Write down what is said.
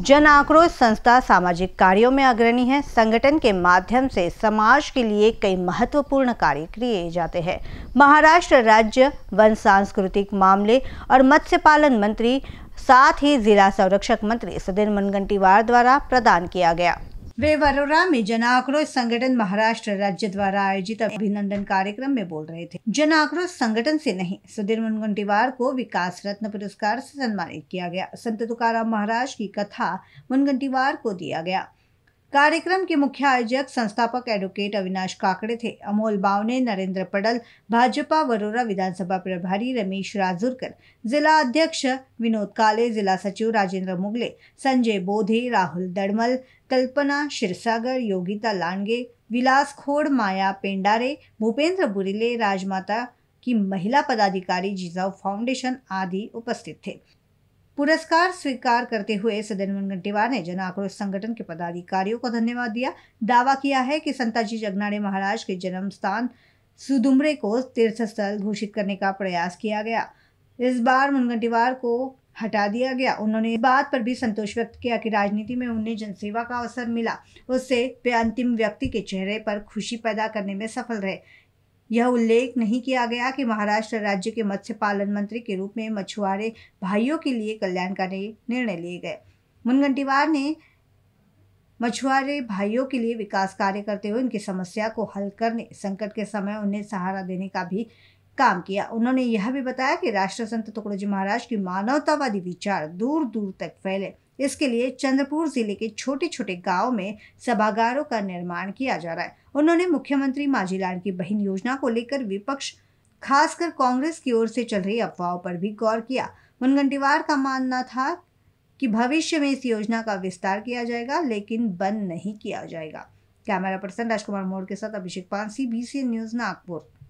जन आक्रोश संस्था सामाजिक कार्यों में अग्रणी है संगठन के माध्यम से समाज के लिए कई महत्वपूर्ण कार्य किए जाते हैं महाराष्ट्र राज्य वन सांस्कृतिक मामले और मत्स्य पालन मंत्री साथ ही जिला संरक्षक मंत्री सुधीर मनगंटीवार द्वारा प्रदान किया गया वे वरोरा में जन आक्रोश संगठन महाराष्ट्र राज्य द्वारा आयोजित अभिनंदन कार्यक्रम में बोल रहे थे जन आक्रोश संगठन से नहीं सुधीर मुनगुंटीवार को विकास रत्न पुरस्कार से सम्मानित किया गया संत तुकार महाराज की कथा मुनगंटीवार को दिया गया कार्यक्रम के मुख्य आयोजक संस्थापक एडवोकेट अविनाश काकड़े थे अमोल बावने नरेंद्र पडल भाजपा वरोरा विधानसभा प्रभारी रमेश राजूरकर जिला अध्यक्ष विनोद काले जिला सचिव राजेंद्र मुगले संजय बोधे राहुल दड़मल कल्पना क्षीरसागर योगिता लांडगे विलास खोड़ माया पेंडारे भूपेंद्र बुरिले राजमाता की महिला पदाधिकारी जिजाऊ फाउंडेशन आदि उपस्थित थे पुरस्कार स्वीकार करते हुए सदनमन गंटेवार ने जन आक्रोश संगठन के पदाधिकारियों को धन्यवाद दिया दावा किया है कि संताजी जगनाड़े महाराज के जन्म स्थान सुदुमरे को तीर्थ स्थल घोषित करने का प्रयास किया गया इस बार मुनगंटीवार को हटा दिया गया उन्होंने इस बात पर भी संतोष व्यक्त किया कि राजनीति में उन्हें जनसेवा का अवसर मिला उससे वे अंतिम व्यक्ति के चेहरे पर खुशी पैदा करने में सफल रहे यह उल्लेख नहीं किया गया कि महाराष्ट्र राज्य के मत्स्य पालन मंत्री के रूप में मछुआरे भाइयों के लिए कल्याणकारी निर्णय लिए गए मुनगंटीवार ने मछुआरे भाइयों के लिए विकास कार्य करते हुए उनकी समस्या को हल करने संकट के समय उन्हें सहारा देने का भी काम किया उन्होंने यह भी बताया कि राष्ट्र संत तुकड़ोजी महाराज की मानवतावादी विचार दूर दूर तक फैले इसके लिए चंद्रपुर जिले के छोटे छोटे गाँव में सभागारों का निर्माण किया जा रहा है उन्होंने मुख्यमंत्री माझीलाल की बहन योजना को लेकर विपक्ष खासकर कांग्रेस की ओर से चल रही अफवाहों पर भी गौर किया मुनगंटीवार का मानना था कि भविष्य में इस योजना का विस्तार किया जाएगा लेकिन बंद नहीं किया जाएगा कैमरा पर्सन राजकुमार मोड़ के साथ अभिषेक पांसी बीसी न्यूज नागपुर